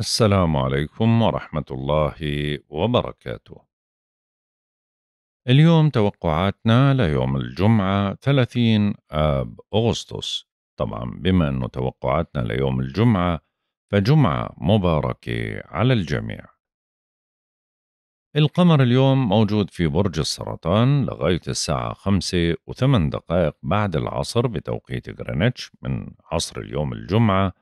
السلام عليكم ورحمة الله وبركاته. اليوم توقعاتنا ليوم الجمعة 30 آب أغسطس، طبعا بما أنه توقعاتنا ليوم الجمعة فجمعة مباركة على الجميع. القمر اليوم موجود في برج السرطان لغاية الساعة خمسة وثمان دقائق بعد العصر بتوقيت غرينتش من عصر اليوم الجمعة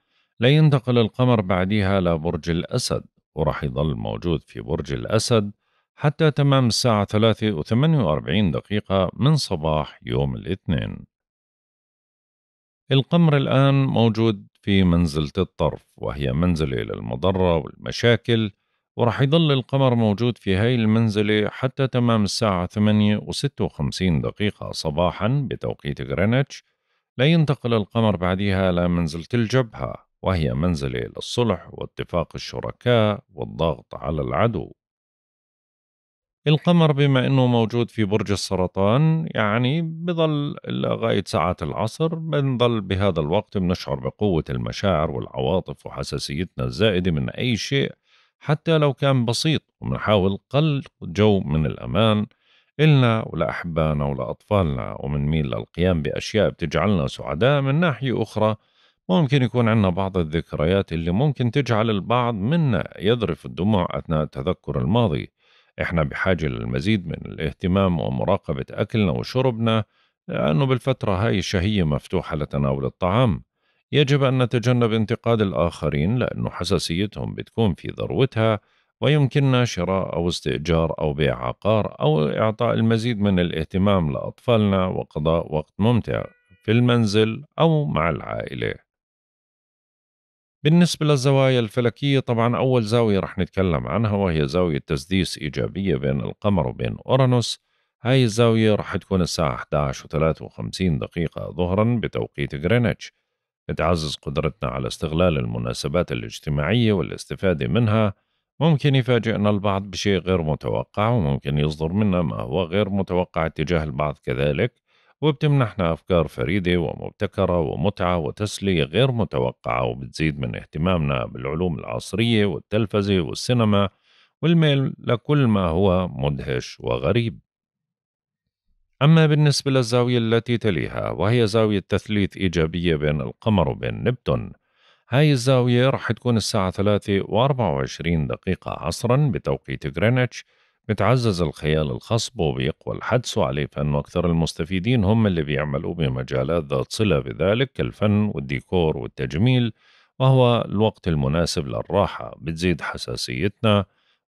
لا ينتقل القمر بعدها لبرج الأسد وراح يظل موجود في برج الأسد حتى تمام الساعة 3 و 48 دقيقة من صباح يوم الاثنين القمر الآن موجود في منزلة الطرف وهي منزلة للمضرة والمشاكل وراح يظل القمر موجود في هاي المنزلة حتى تمام الساعة 8 و 56 دقيقة صباحا بتوقيت غرينتش لا ينتقل القمر بعدها لمنزلة الجبهة وهي منزلة للصلح واتفاق الشركاء والضغط على العدو. القمر بما أنه موجود في برج السرطان يعني بظل لغاية ساعات العصر بنظل بهذا الوقت بنشعر بقوة المشاعر والعواطف وحساسيتنا الزائدة من أي شيء حتى لو كان بسيط وبنحاول قل جو من الأمان إلنا ولأحبائنا ولأطفالنا وبنميل للقيام بأشياء بتجعلنا سعداء من ناحية أخرى ممكن يكون عندنا بعض الذكريات اللي ممكن تجعل البعض منا يذرف الدموع أثناء تذكر الماضي إحنا بحاجة للمزيد من الاهتمام ومراقبة أكلنا وشربنا لأنه بالفترة هاي الشهية مفتوحة لتناول الطعام يجب أن نتجنب انتقاد الآخرين لأنه حساسيتهم بتكون في ذروتها ويمكننا شراء أو استئجار أو بيع عقار أو إعطاء المزيد من الاهتمام لأطفالنا وقضاء وقت ممتع في المنزل أو مع العائلة بالنسبة للزوايا الفلكية طبعا أول زاوية رح نتكلم عنها وهي زاوية تسديس إيجابية بين القمر وبين أورانوس هاي الزاوية رح تكون الساعة 11 و53 دقيقة ظهرا بتوقيت غرينتش بتعزز قدرتنا على استغلال المناسبات الاجتماعية والاستفادة منها ممكن يفاجئنا البعض بشيء غير متوقع وممكن يصدر منا ما هو غير متوقع تجاه البعض كذلك وبتمنحنا أفكار فريدة ومبتكرة ومتعة وتسلية غير متوقعة وبتزيد من اهتمامنا بالعلوم العصرية والتلفزة والسينما والميل لكل ما هو مدهش وغريب أما بالنسبة للزاوية التي تليها وهي زاوية تثليث إيجابية بين القمر وبين نبتون هاي الزاوية رح تكون الساعة 3 و 24 دقيقة عصرا بتوقيت غرينتش بتعزز الخيال الخصب وبيقوى الحدس عليه فن وأكثر المستفيدين هم اللي بيعملوا بمجالات ذات صلة بذلك كالفن والديكور والتجميل وهو الوقت المناسب للراحة بتزيد حساسيتنا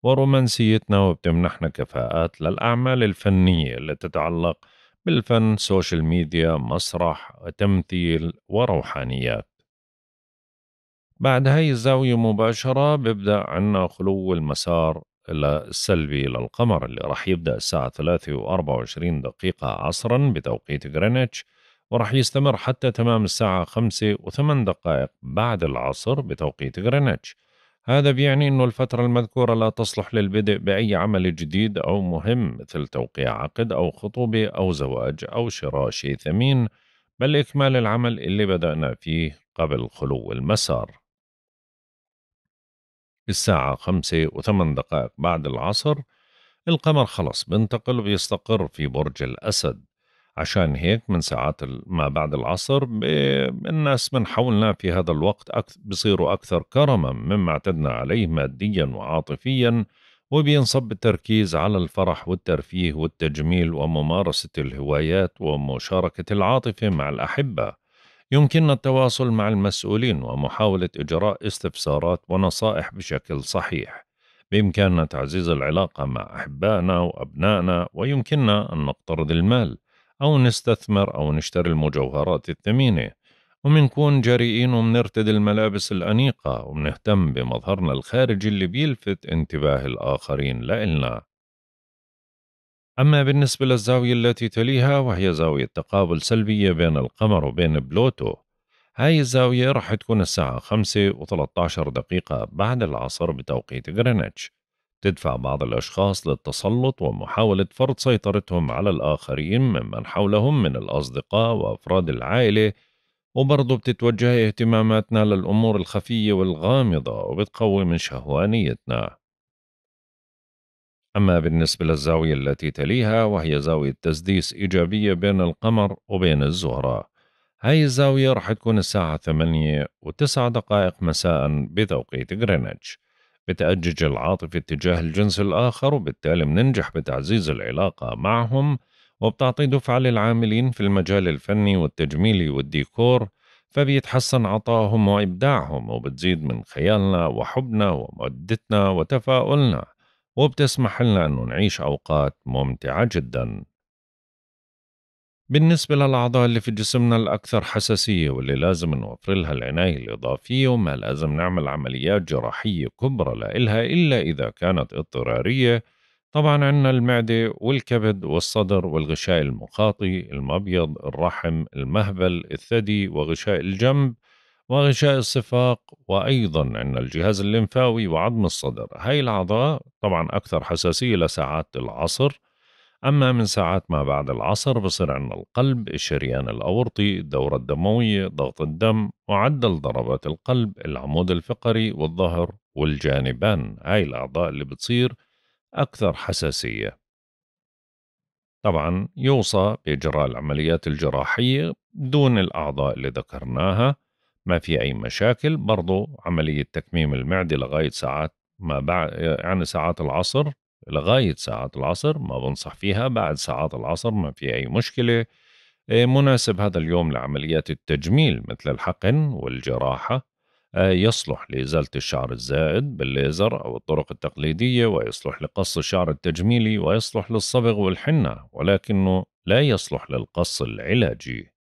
ورومانسيتنا وبتمنحنا كفاءات للأعمال الفنية اللي تتعلق بالفن سوشيال ميديا مسرح تمثيل وروحانيات بعد هاي الزاوية مباشرة بيبدأ عنا خلو المسار السلبي للقمر اللي راح يبدأ الساعة 3 و24 دقيقة عصرا بتوقيت غرينتش وراح يستمر حتى تمام الساعة 5 و8 دقائق بعد العصر بتوقيت غرينتش هذا بيعني أنه الفترة المذكورة لا تصلح للبدء بأي عمل جديد أو مهم مثل توقيع عقد أو خطوبة أو زواج أو شراء شيء ثمين بل إكمال العمل اللي بدأنا فيه قبل خلو المسار الساعة خمسة وثمان دقائق بعد العصر القمر خلص بنتقل ويستقر في برج الأسد عشان هيك من ساعات ما بعد العصر الناس من حولنا في هذا الوقت بصيروا أكثر كرما مما اعتدنا عليه ماديا وعاطفيا وبينصب التركيز على الفرح والترفيه والتجميل وممارسة الهوايات ومشاركة العاطفة مع الأحبة يمكننا التواصل مع المسؤولين ومحاولة إجراء استفسارات ونصائح بشكل صحيح. بإمكاننا تعزيز العلاقة مع أحبائنا وأبنائنا ويمكننا أن نقترض المال أو نستثمر أو نشتري المجوهرات الثمينة ومنكون جريئين ومنرتدي الملابس الأنيقة ومنهتم بمظهرنا الخارجي اللي بيلفت انتباه الآخرين لإلنا أما بالنسبة للزاوية التي تليها وهي زاوية تقابل سلبية بين القمر وبين بلوتو هاي الزاوية راح تكون الساعة 5 و13 دقيقة بعد العصر بتوقيت غرينتش تدفع بعض الأشخاص للتسلط ومحاولة فرض سيطرتهم على الآخرين ممن حولهم من الأصدقاء وأفراد العائلة وبرضه بتتوجه اهتماماتنا للأمور الخفية والغامضة وبتقوي من شهوانيتنا أما بالنسبة للزاوية التي تليها وهي زاوية تسديس إيجابية بين القمر وبين الزهرة هاي الزاوية رح تكون الساعة 8 و دقائق مساء بتوقيت غرينتش بتأجج العاطفة اتجاه الجنس الآخر وبالتالي مننجح بتعزيز العلاقة معهم وبتعطي دفعة للعاملين في المجال الفني والتجميلي والديكور فبيتحسن عطاهم وإبداعهم وبتزيد من خيالنا وحبنا ومودتنا وتفاؤلنا وبتسمح لنا أنه نعيش أوقات ممتعة جدا بالنسبة للأعضاء اللي في جسمنا الأكثر حساسية واللي لازم نوفر لها العناية الإضافية وما لازم نعمل عمليات جراحية كبرى لإلها إلا إذا كانت اضطرارية طبعا عندنا المعدة والكبد والصدر والغشاء المخاطي المبيض الرحم المهبل الثدي وغشاء الجنب وغشاء الصفاق وأيضا عندنا الجهاز الليمفاوي وعظم الصدر هاي الأعضاء طبعا أكثر حساسية لساعات العصر أما من ساعات ما بعد العصر بصير عندنا القلب الشريان الأورطي الدورة الدموية ضغط الدم معدل ضربات القلب العمود الفقري والظهر والجانبان هاي الأعضاء اللي بتصير أكثر حساسية طبعا يوصى بإجراء العمليات الجراحية دون الأعضاء اللي ذكرناها ما في أي مشاكل برضو عملية تكميم المعدة لغاية ساعات ما بعد يعني ساعات العصر لغاية ساعات العصر ما بنصح فيها بعد ساعات العصر ما في أي مشكلة آه، مناسب هذا اليوم لعمليات التجميل مثل الحقن والجراحة آه، يصلح لإزالة الشعر الزائد بالليزر أو الطرق التقليدية ويصلح لقص الشعر التجميلي ويصلح للصبغ والحنة ولكنه لا يصلح للقص العلاجي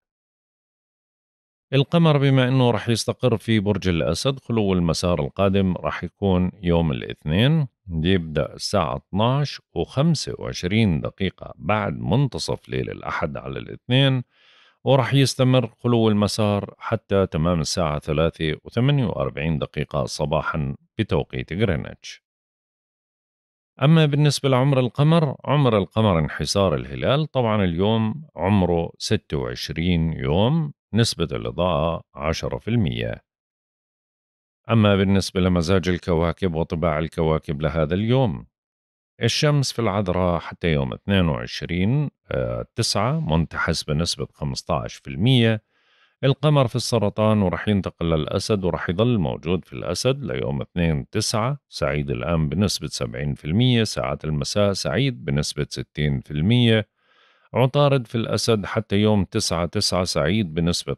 القمر بما أنه راح يستقر في برج الأسد خلو المسار القادم راح يكون يوم الاثنين يبدأ الساعة 12 و25 دقيقة بعد منتصف ليل الأحد على الاثنين وراح يستمر خلو المسار حتى تمام الساعة 3 و48 دقيقة صباحا بتوقيت غرينتش أما بالنسبة لعمر القمر عمر القمر انحسار الهلال طبعا اليوم عمره 26 يوم نسبة الإضاءة 10%. أما بالنسبة لمزاج الكواكب وطباع الكواكب لهذا اليوم الشمس في العذراء حتى يوم 22 9 آه، منتحس بنسبة 15% القمر في السرطان ورح ينتقل للأسد ورح يظل موجود في الأسد ليوم 2 9 سعيد الآن بنسبة 70% ساعات المساء سعيد بنسبة 60% عطارد في الأسد حتى يوم 9 9 سعيد بنسبة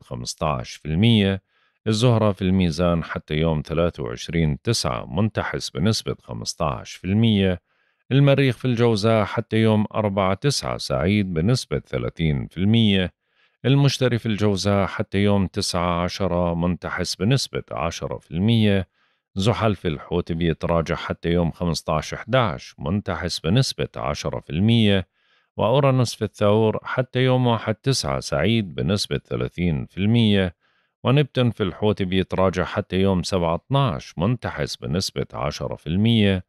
15% الزهرة في الميزان حتى يوم 23 9 منتحس بنسبة 15% المريخ في الجوزاء حتى يوم 4 9 سعيد بنسبة 30% المشتري في الجوزاء حتى يوم 9 10 منتحس بنسبة 10% زحل في الحوت بيتراجع حتى يوم 15 11 منتحس بنسبة 10% وأورانوس في الثور حتى يوم واحد تسعة سعيد بنسبة 30% ونبتون في الحوت بيتراجع حتى يوم اتناش منتحس بنسبة 10%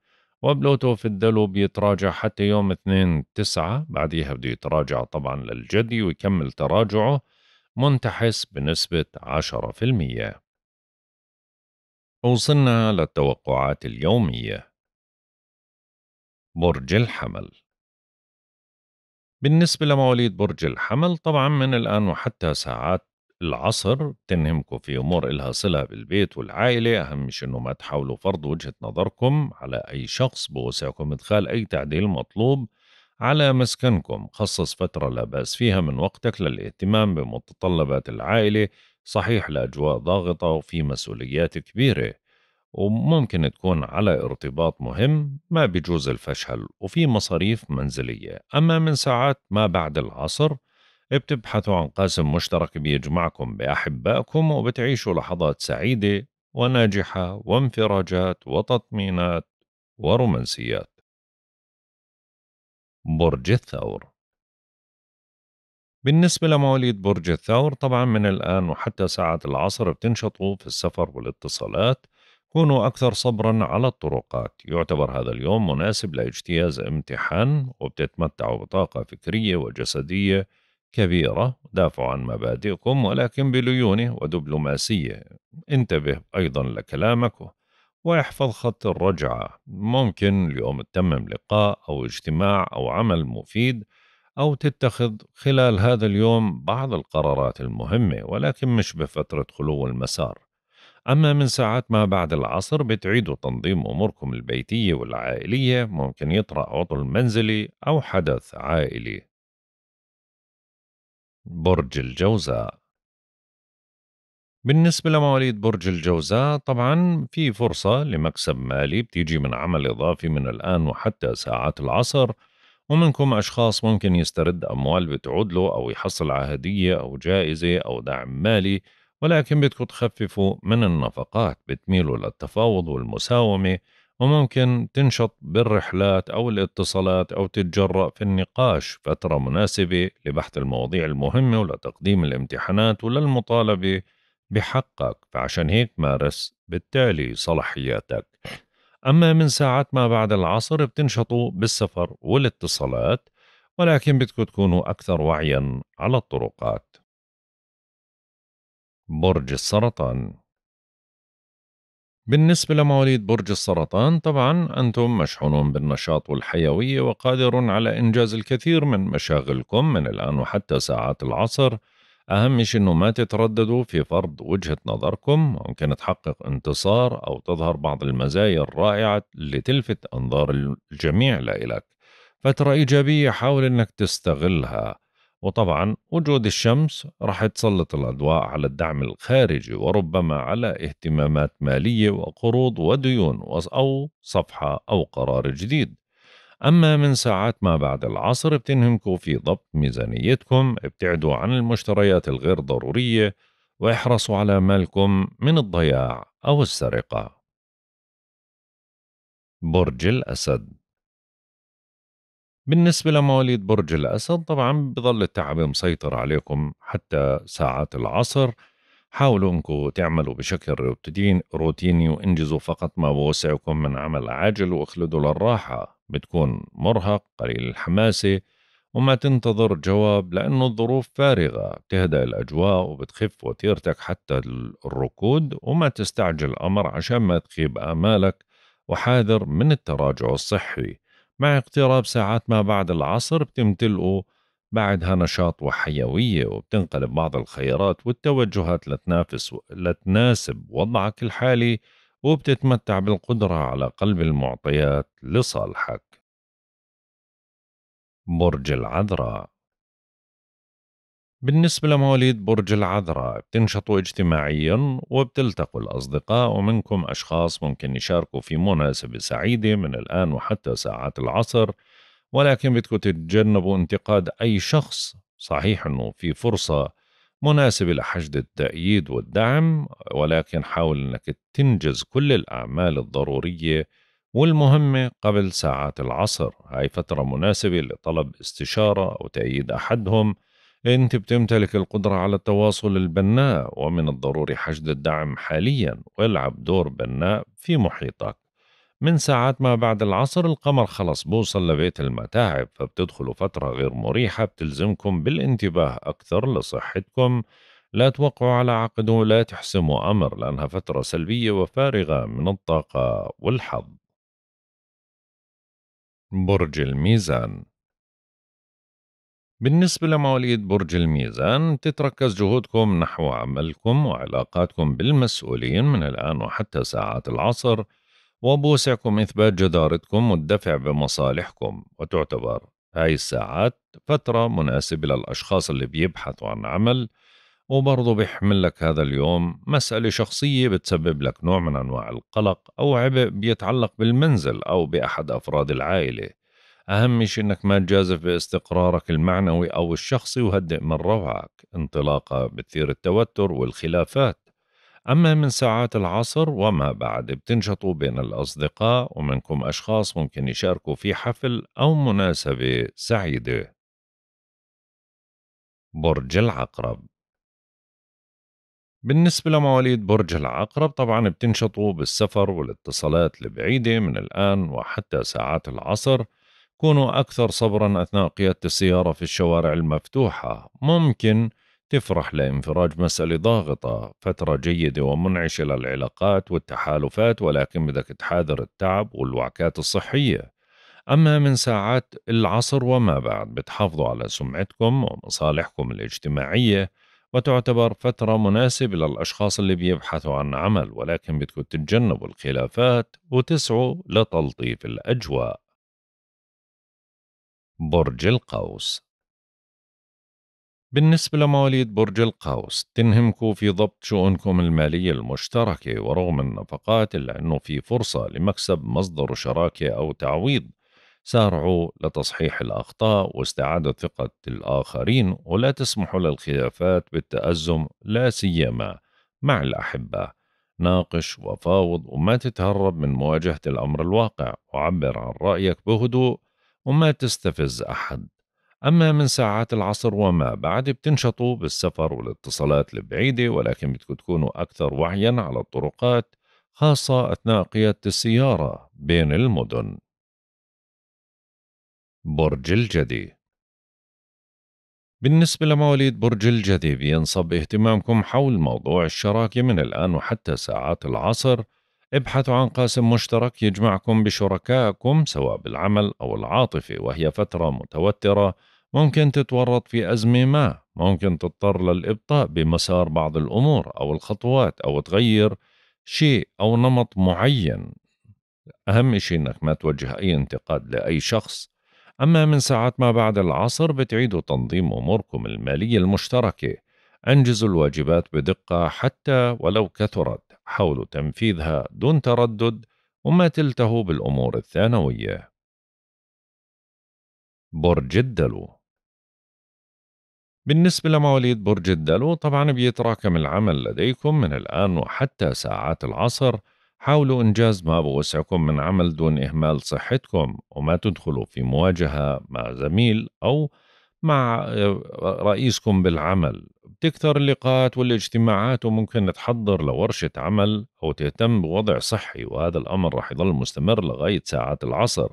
وبلوتو في الدلو بيتراجع حتى يوم اثنين تسعة بعديها بده يتراجع طبعا للجدي ويكمل تراجعه منتحس بنسبة 10% وصلنا للتوقعات اليومية برج الحمل بالنسبة لمواليد برج الحمل طبعا من الآن وحتى ساعات العصر تنهمكم في أمور إلها صلة بالبيت والعائلة أهم شيء أنه ما تحاولوا فرض وجهة نظركم على أي شخص بوسعكم إدخال أي تعديل مطلوب على مسكنكم خصص فترة لا بأس فيها من وقتك للاهتمام بمتطلبات العائلة صحيح الأجواء ضاغطة وفي مسؤوليات كبيرة وممكن تكون على ارتباط مهم ما بيجوز الفشل وفي مصاريف منزلية أما من ساعات ما بعد العصر بتبحثوا عن قاسم مشترك بيجمعكم بأحبائكم وبتعيشوا لحظات سعيدة وناجحة وانفراجات وتطمينات ورومانسيات برج الثور بالنسبة لمواليد برج الثور طبعا من الآن وحتى ساعة العصر بتنشطوا في السفر والاتصالات كونوا أكثر صبرا على الطرقات يعتبر هذا اليوم مناسب لاجتياز امتحان وبتتمتعوا بطاقة فكرية وجسدية كبيرة دافعوا عن مبادئكم ولكن بليونة ودبلوماسية انتبه أيضا لكلامك واحفظ خط الرجعة ممكن اليوم تتمم لقاء أو اجتماع أو عمل مفيد أو تتخذ خلال هذا اليوم بعض القرارات المهمة ولكن مش بفترة خلو المسار أما من ساعات ما بعد العصر بتعيدوا تنظيم أموركم البيتية والعائلية ممكن يطرأ عطل منزلي أو حدث عائلي برج الجوزاء بالنسبة لمواليد برج الجوزاء طبعا في فرصة لمكسب مالي بتيجي من عمل إضافي من الآن وحتى ساعات العصر ومنكم أشخاص ممكن يسترد أموال بتعود له أو يحصل على هدية أو جائزة أو دعم مالي ولكن بدكم تخففوا من النفقات بتميلوا للتفاوض والمساومة وممكن تنشط بالرحلات أو الاتصالات أو تتجرأ في النقاش فترة مناسبة لبحث المواضيع المهمة ولتقديم الامتحانات وللمطالبة بحقك فعشان هيك مارس بالتالي صلاحياتك أما من ساعات ما بعد العصر بتنشطوا بالسفر والاتصالات ولكن بدكم تكونوا أكثر وعيا على الطرقات برج السرطان بالنسبة لمواليد برج السرطان طبعا أنتم مشحونون بالنشاط والحيوية وقادر على إنجاز الكثير من مشاغلكم من الآن وحتى ساعات العصر أهم شيء أنه ما تترددوا في فرض وجهة نظركم ممكن تحقق انتصار أو تظهر بعض المزايا الرائعة اللي تلفت أنظار الجميع لإلك فترة إيجابية حاول أنك تستغلها وطبعا وجود الشمس راح تسلط الأضواء على الدعم الخارجي وربما على اهتمامات مالية وقروض وديون أو صفحة أو قرار جديد أما من ساعات ما بعد العصر بتنهمكوا في ضبط ميزانيتكم ابتعدوا عن المشتريات الغير ضرورية واحرصوا على مالكم من الضياع أو السرقة برج الأسد بالنسبة لمواليد برج الأسد طبعا بظل التعب مسيطر عليكم حتى ساعات العصر حاولوا انكم تعملوا بشكل روتيني وانجزوا فقط ما بوسعكم من عمل عاجل واخلدوا للراحة بتكون مرهق قليل الحماسة وما تنتظر جواب لأنه الظروف فارغة بتهدأ الأجواء وبتخف وتيرتك حتى الركود وما تستعجل أمر عشان ما تخيب آمالك وحاذر من التراجع الصحي مع اقتراب ساعات ما بعد العصر بتمتلئوا بعدها نشاط وحيوية وبتنقلب بعض الخيارات والتوجهات لتنافس لتناسب وضعك الحالي وبتتمتع بالقدرة على قلب المعطيات لصالحك برج العذراء بالنسبة لمواليد برج العذراء بتنشطوا اجتماعيا وبتلتقوا الأصدقاء ومنكم أشخاص ممكن يشاركوا في مناسبة سعيدة من الآن وحتى ساعات العصر ولكن بدكم تتجنبوا انتقاد أي شخص صحيح أنه في فرصة مناسبة لحشد التأييد والدعم ولكن حاول أنك تنجز كل الأعمال الضرورية والمهمة قبل ساعات العصر هاي فترة مناسبة لطلب استشارة أو تأييد أحدهم أنت بتمتلك القدرة على التواصل البناء ومن الضروري حشد الدعم حاليا والعب دور بناء في محيطك من ساعات ما بعد العصر القمر خلص بوصل لبيت المتاعب فبتدخلوا فترة غير مريحة بتلزمكم بالانتباه أكثر لصحتكم لا توقعوا على عقد ولا تحسموا أمر لأنها فترة سلبية وفارغة من الطاقة والحظ برج الميزان بالنسبة لمواليد برج الميزان تتركز جهودكم نحو عملكم وعلاقاتكم بالمسؤولين من الآن وحتى ساعات العصر وبوسعكم إثبات جدارتكم والدفع بمصالحكم وتعتبر هاي الساعات فترة مناسبة للأشخاص اللي بيبحثوا عن عمل وبرضه بيحمل لك هذا اليوم مسألة شخصية بتسبب لك نوع من أنواع القلق أو عبء بيتعلق بالمنزل أو بأحد أفراد العائلة أهم شيء أنك ما تجازف باستقرارك المعنوي أو الشخصي وهدئ من روعك انطلاقة بتثير التوتر والخلافات أما من ساعات العصر وما بعد بتنشطوا بين الأصدقاء ومنكم أشخاص ممكن يشاركوا في حفل أو مناسبة سعيدة برج العقرب بالنسبة لمواليد برج العقرب طبعا بتنشطوا بالسفر والاتصالات البعيدة من الآن وحتى ساعات العصر كونوا أكثر صبرا أثناء قيادة السيارة في الشوارع المفتوحة ممكن تفرح لانفراج مسألة ضاغطة فترة جيدة ومنعشة للعلاقات والتحالفات ولكن بدك تحاذر التعب والوعكات الصحية أما من ساعات العصر وما بعد بتحافظوا على سمعتكم ومصالحكم الاجتماعية وتعتبر فترة مناسبة للأشخاص اللي بيبحثوا عن عمل ولكن بدكم تتجنبوا الخلافات وتسعوا لتلطيف الأجواء برج القوس بالنسبة لمواليد برج القوس تنهمكوا في ضبط شؤونكم المالية المشتركة ورغم النفقات إلا أنه في فرصة لمكسب مصدر شراكة أو تعويض سارعوا لتصحيح الأخطاء واستعادة ثقة الآخرين ولا تسمحوا للخلافات بالتأزم لا سيما مع الأحبة ناقش وفاوض وما تتهرب من مواجهة الأمر الواقع وعبر عن رأيك بهدوء وما تستفز أحد أما من ساعات العصر وما بعد بتنشطوا بالسفر والاتصالات البعيدة ولكن بدكم تكونوا أكثر وعيا على الطرقات خاصة أثناء قيادة السيارة بين المدن برج الجدي بالنسبة لمواليد برج الجدي بينصب اهتمامكم حول موضوع الشراكة من الآن وحتى ساعات العصر ابحثوا عن قاسم مشترك يجمعكم بشركائكم سواء بالعمل أو العاطفة وهي فترة متوترة ممكن تتورط في أزمة ما ممكن تضطر للإبطاء بمسار بعض الأمور أو الخطوات أو تغير شيء أو نمط معين أهم شيء أنك ما توجه أي انتقاد لأي شخص أما من ساعات ما بعد العصر بتعيدوا تنظيم أموركم المالية المشتركة أنجزوا الواجبات بدقة حتى ولو كثرت حاولوا تنفيذها دون تردد وما تلتهوا بالأمور الثانوية برج الدلو بالنسبة لمواليد برج الدلو طبعا بيتراكم العمل لديكم من الآن وحتى ساعات العصر حاولوا إنجاز ما بوسعكم من عمل دون إهمال صحتكم وما تدخلوا في مواجهة مع زميل أو مع آه، رئيسكم بالعمل تكثر اللقاءات والاجتماعات وممكن تحضر لورشة عمل أو تهتم بوضع صحي وهذا الأمر راح يظل مستمر لغاية ساعات العصر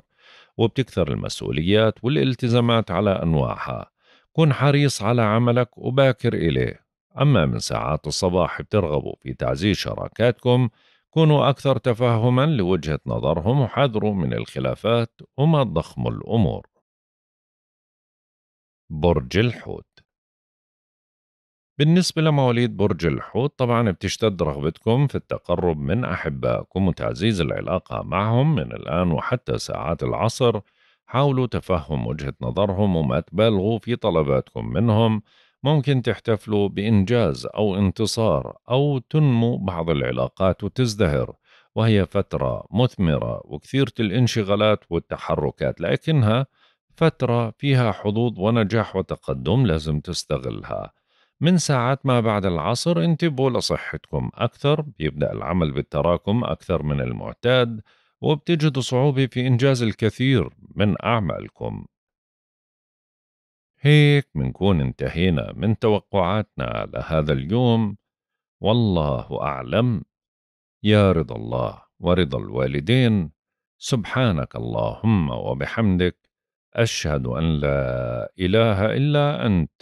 وبتكثر المسؤوليات والالتزامات على أنواعها كن حريص على عملك وباكر إليه أما من ساعات الصباح بترغبوا في تعزيز شراكاتكم كونوا أكثر تفهما لوجهة نظرهم وحذروا من الخلافات وما تضخموا الأمور برج الحوت بالنسبة لمواليد برج الحوت طبعا بتشتد رغبتكم في التقرب من أحبائكم وتعزيز العلاقة معهم من الآن وحتى ساعات العصر حاولوا تفهم وجهة نظرهم وما تبالغوا في طلباتكم منهم ممكن تحتفلوا بإنجاز أو انتصار أو تنمو بعض العلاقات وتزدهر وهي فترة مثمرة وكثيرة الانشغالات والتحركات لكنها فترة فيها حظوظ ونجاح وتقدم لازم تستغلها من ساعات ما بعد العصر انتبهوا لصحتكم أكثر بيبدأ العمل بالتراكم أكثر من المعتاد وبتجدوا صعوبة في إنجاز الكثير من أعمالكم هيك منكون انتهينا من توقعاتنا لهذا اليوم والله أعلم يا رضا الله ورضا الوالدين سبحانك اللهم وبحمدك أشهد أن لا إله إلا أنت